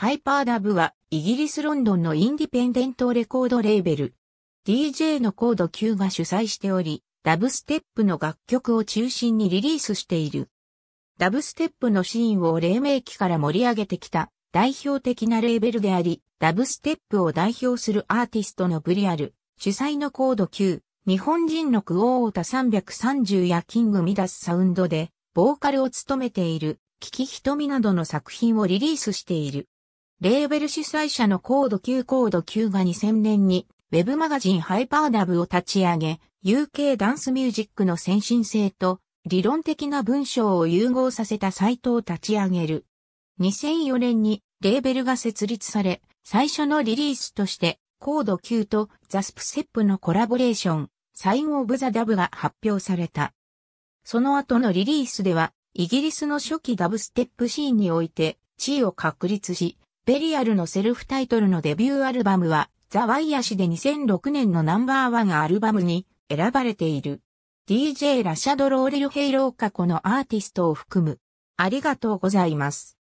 ハイパーダブは、イギリスロンドンのインディペンデントレコードレーベル、DJ のコード Q が主催しており、ダブステップの楽曲を中心にリリースしている。ダブステップのシーンを黎明期から盛り上げてきた代表的なレーベルであり、ダブステップを代表するアーティストのブリアル、主催のコード Q、日本人のクオータ330やキングミダスサウンドで、ボーカルを務めている、キキヒトミなどの作品をリリースしている。レーベル主催者のコード9コード Q が2000年にウェブマガジンハイパーダブを立ち上げ、UK ダンスミュージックの先進性と理論的な文章を融合させたサイトを立ち上げる。2004年にレーベルが設立され、最初のリリースとしてコード Q とザスプセップのコラボレーション、サインオブザダブが発表された。その後のリリースでは、イギリスの初期ダブステップシーンにおいて地位を確立し、ベリアルのセルフタイトルのデビューアルバムは、ザ・ワイヤシで2006年のナンバーワンアルバムに選ばれている。DJ ラシャドローレルヘイロー過去のアーティストを含む。ありがとうございます。